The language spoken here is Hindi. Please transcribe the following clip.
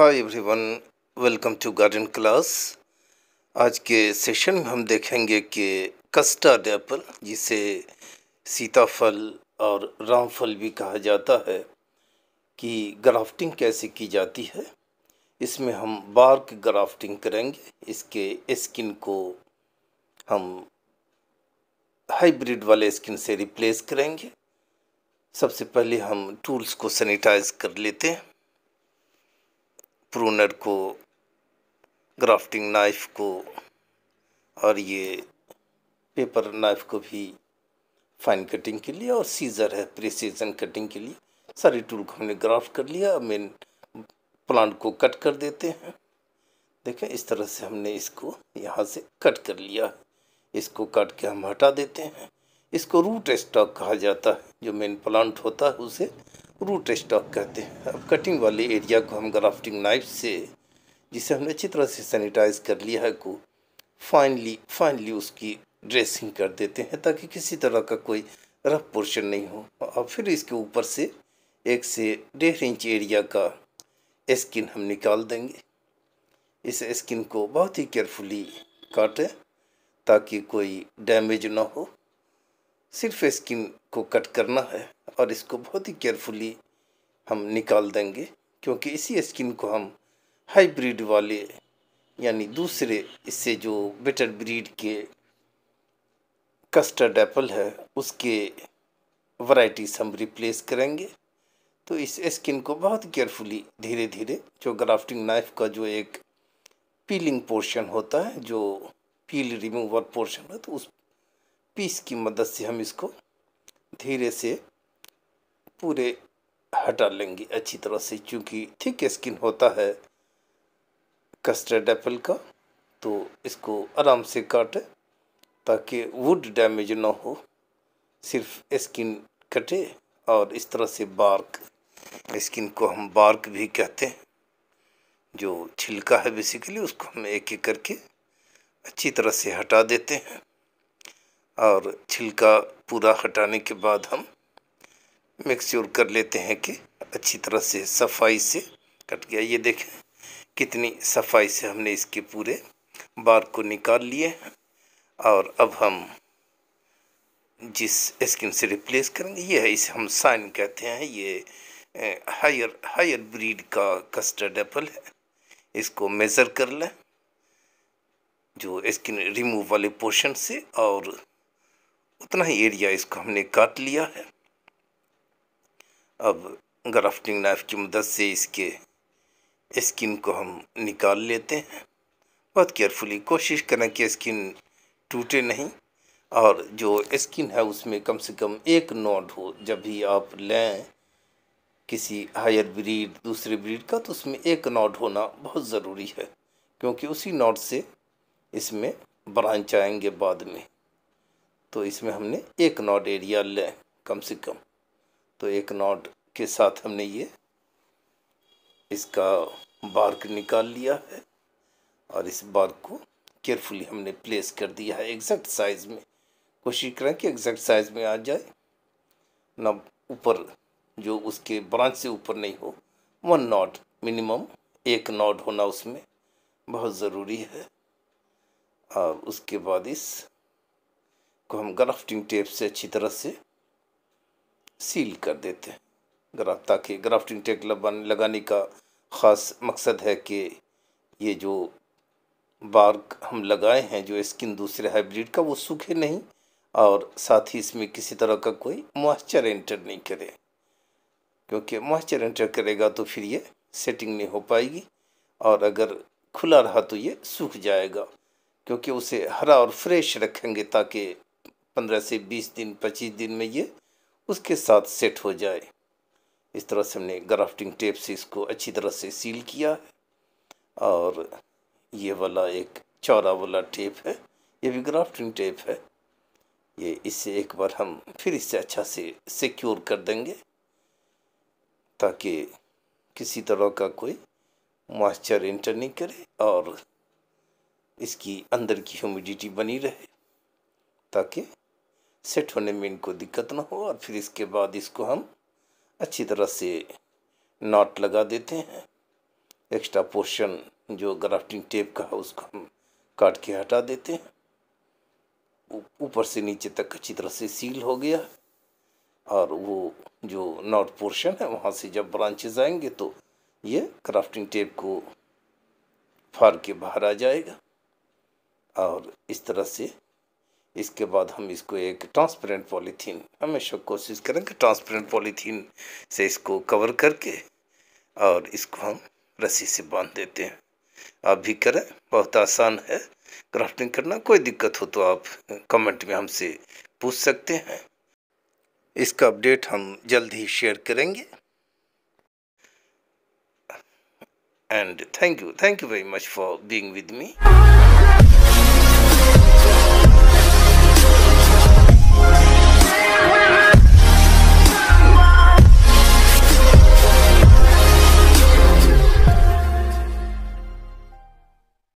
hi everyone welcome to garden class आज के सेशन में हम देखेंगे कि कस्टर्ड एप्पल जिसे सीताफल और रामफल भी कहा जाता है कि ग्राफ्टिंग कैसे की जाती है इसमें हम बार्क ग्राफ्टिंग करेंगे इसके स्किन को हम हाइब्रिड वाले स्किन से रिप्लेस करेंगे सबसे पहले हम टूल्स को सैनिटाइज कर लेते हैं प्रूनर को ग्राफ्टिंग नाइफ को और ये पेपर नाइफ को भी फाइन कटिंग के लिए और सीज़र है प्रिसीजन कटिंग के लिए सारे टूल को हमने ग्राफ्ट कर लिया अब मेन प्लांट को कट कर देते हैं देखें इस तरह से हमने इसको यहाँ से कट कर लिया इसको काट के हम हटा देते हैं इसको रूट स्टॉक कहा जाता है जो मेन प्लांट होता है उसे रूट स्टॉक कहते हैं अब कटिंग वाले एरिया को हम ग्राफ्टिंग नाइफ से जिसे हमने अच्छी तरह से सैनिटाइज कर लिया है को फाइनली फाइनली उसकी ड्रेसिंग कर देते हैं ताकि किसी तरह का कोई रफ पोर्शन नहीं हो और फिर इसके ऊपर से एक से डेढ़ इंच एरिया का स्किन हम निकाल देंगे इस स्किन को बहुत ही केयरफुली काटें ताकि कोई डैमेज ना हो सिर्फ स्किन को कट करना है और इसको बहुत ही केयरफुली हम निकाल देंगे क्योंकि इसी स्किन को हम हाइब्रिड वाले यानी दूसरे इससे जो बेटर ब्रीड के कस्टर्ड एप्पल है उसके वैरायटीज हम रिप्लेस करेंगे तो इस स्किन को बहुत केयरफुली धीरे धीरे जो ग्राफ्टिंग नाइफ का जो एक पीलिंग पोर्शन होता है जो पील रिमूवर पोर्शन है तो उस पीस की मदद से हम इसको धीरे से पूरे हटा लेंगे अच्छी तरह से क्योंकि थिक स्किन होता है कस्टर्ड एप्पल का तो इसको आराम से काटें ताकि वुड डैमेज ना हो सिर्फ स्किन कटे और इस तरह से बार्क स्किन को हम बार्क भी कहते हैं जो छिलका है बेसिकली उसको हम एक एक करके अच्छी तरह से हटा देते हैं और छिलका पूरा हटाने के बाद हम मिक्सचर कर लेते हैं कि अच्छी तरह से सफाई से कट गया ये देखें कितनी सफाई से हमने इसके पूरे बार को निकाल लिए और अब हम जिस स्किन से रिप्लेस करेंगे ये है इसे हम साइन कहते हैं ये हायर हायर ब्रीड का कस्टर्ड एप्पल है इसको मेज़र कर लें जो स्किन रिमूव वाले पोर्शन से और उतना ही एरिया इसको हमने काट लिया है अब ग्राफ्टिंग नाइफ की मदद से इसके स्किन को हम निकाल लेते हैं बहुत केयरफुली कोशिश करें कि स्किन टूटे नहीं और जो स्किन है उसमें कम से कम एक नोड हो जब भी आप लें किसी हायर ब्रीड दूसरे ब्रीड का तो उसमें एक नोड होना बहुत ज़रूरी है क्योंकि उसी नोड से इसमें ब्रांच आएंगे बाद में तो इसमें हमने एक नोड एरिया लें कम से कम तो एक नॉट के साथ हमने ये इसका बार्क निकाल लिया है और इस बार्क को केयरफुली हमने प्लेस कर दिया है एग्जैक्ट साइज़ में कोशिश करें कि एग्जैक्ट साइज़ में आ जाए ना ऊपर जो उसके ब्रांच से ऊपर नहीं हो वन नॉट मिनिमम एक नॉट होना उसमें बहुत ज़रूरी है और उसके बाद इस को हम ग्राफ्टिंग टेप से अच्छी तरह से सील कर देते हैं ग्राफ ताकि ग्राफ्टिंग टेक लगाने का ख़ास मकसद है कि ये जो बार्क हम लगाए हैं जो स्किन दूसरे हाइब्रिड का वो सूखे नहीं और साथ ही इसमें किसी तरह का कोई मॉइस्चर एंटर नहीं करे क्योंकि मॉइस्चर एंटर करेगा तो फिर ये सेटिंग नहीं हो पाएगी और अगर खुला रहा तो ये सूख जाएगा क्योंकि उसे हरा और फ्रेश रखेंगे ताकि पंद्रह से बीस दिन पच्चीस दिन में ये उसके साथ सेट हो जाए इस तरह से हमने ग्राफ्टिंग टेप से इसको अच्छी तरह से सील किया है और ये वाला एक चौड़ा वाला टेप है ये भी ग्राफ्टिंग टेप है ये इससे एक बार हम फिर इससे अच्छा से सिक्योर कर देंगे ताकि किसी तरह का कोई मॉइस्चर इंटर नहीं करे और इसकी अंदर की ह्यूमिडिटी बनी रहे ताकि सेट होने में इनको दिक्कत ना हो और फिर इसके बाद इसको हम अच्छी तरह से नॉट लगा देते हैं एक्स्ट्रा पोर्शन जो ग्राफ्टिंग टेप का है उसको हम काट के हटा देते हैं ऊपर से नीचे तक अच्छी तरह से सील हो गया और वो जो नॉट पोर्शन है वहाँ से जब ब्रांचेज आएंगे तो ये क्राफ्टिंग टेप को फाड़ के बाहर आ जाएगा और इस तरह से इसके बाद हम इसको एक ट्रांसपेरेंट पॉलीथीन हमेशा कोशिश करें कि ट्रांसपेरेंट पॉलीथीन से इसको कवर करके और इसको हम रस्सी से बांध देते हैं आप भी करें बहुत आसान है क्राफ्टिंग करना कोई दिक्कत हो तो आप कमेंट में हमसे पूछ सकते हैं इसका अपडेट हम जल्द ही शेयर करेंगे and thank you thank you very much for being with me